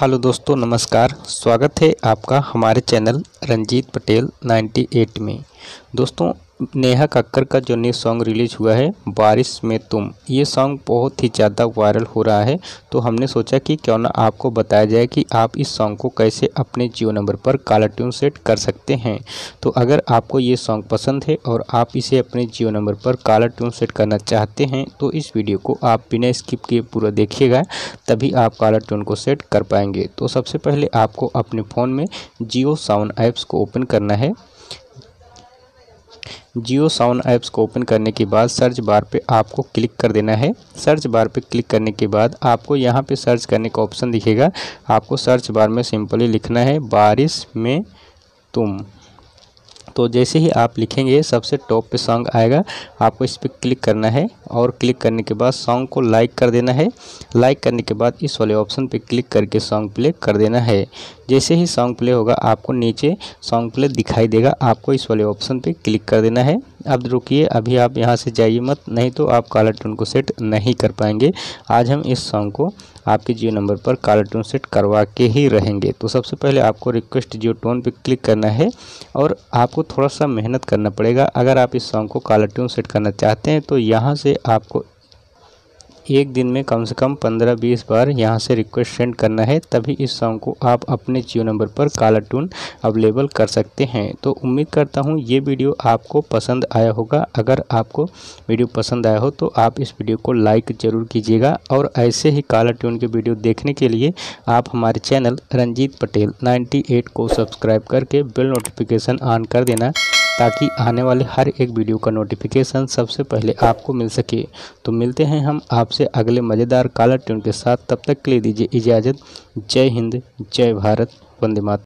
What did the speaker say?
hello दोस्तों नमस्कार स्वागत है आपका हमारे चैनल रंजीत पटेल 98 में दोस्तों नेहा कक्कर का जो न्यू सॉन्ग रिलीज हुआ है बारिश में तुम ये सॉन्ग बहुत ही ज़्यादा वायरल हो रहा है तो हमने सोचा कि क्यों ना आपको बताया जाए कि आप इस सॉन्ग को कैसे अपने जियो नंबर पर काला ट्यून सेट कर सकते हैं तो अगर आपको ये सॉन्ग पसंद है और आप इसे अपने जियो नंबर पर काला ट्यून सेट करना चाहते हैं तो इस वीडियो को आप बिना स्किप किए पूरा देखिएगा तभी आप काला ट्यून को सेट कर पाएंगे तो सबसे पहले आपको अपने फ़ोन में जियो साउंड ऐप्स को ओपन करना है जियो साउंड ऐप्स को ओपन करने के बाद सर्च बार पे आपको क्लिक कर देना है सर्च बार पे क्लिक करने के बाद आपको यहाँ पे सर्च करने का ऑप्शन दिखेगा आपको सर्च बार में सिंपली लिखना है बारिश में तुम तो जैसे ही आप लिखेंगे सबसे टॉप पे सॉन्ग आएगा आपको इस पर क्लिक करना है और क्लिक करने के बाद सॉन्ग को लाइक कर देना है लाइक करने के बाद इस वाले ऑप्शन पे क्लिक करके सॉन्ग प्ले कर देना है जैसे ही सॉन्ग प्ले होगा आपको नीचे सॉन्ग प्ले दिखाई देगा आपको इस वाले ऑप्शन पर क्लिक कर देना है अब रुकिए अभी आप यहाँ से जाइए मत नहीं तो आप काला टून को सेट नहीं कर पाएंगे आज हम इस सॉन्ग को आपके जियो नंबर पर काला टून सेट करवा के ही रहेंगे तो सबसे पहले आपको रिक्वेस्ट जियो टोन पर क्लिक करना है और आपको थोड़ा सा मेहनत करना पड़ेगा अगर आप इस सॉन्ग को काला टून सेट करना चाहते हैं तो यहाँ से आपको एक दिन में कम से कम पंद्रह बीस बार यहाँ से रिक्वेस्ट सेंड करना है तभी इस सॉन्ग को आप अपने जियो नंबर पर काला टून अवेलेबल कर सकते हैं तो उम्मीद करता हूँ ये वीडियो आपको पसंद आया होगा अगर आपको वीडियो पसंद आया हो तो आप इस वीडियो को लाइक ज़रूर कीजिएगा और ऐसे ही काला ट्यून के वीडियो देखने के लिए आप हमारे चैनल रंजीत पटेल नाइन्टी को सब्सक्राइब करके बिल नोटिफिकेशन ऑन कर देना ताकि आने वाले हर एक वीडियो का नोटिफिकेशन सबसे पहले आपको मिल सके तो मिलते हैं हम आपसे अगले मज़ेदार काला ट्यून के साथ तब तक के लिए दीजिए इजाज़त जय हिंद जय भारत वंदे मातरम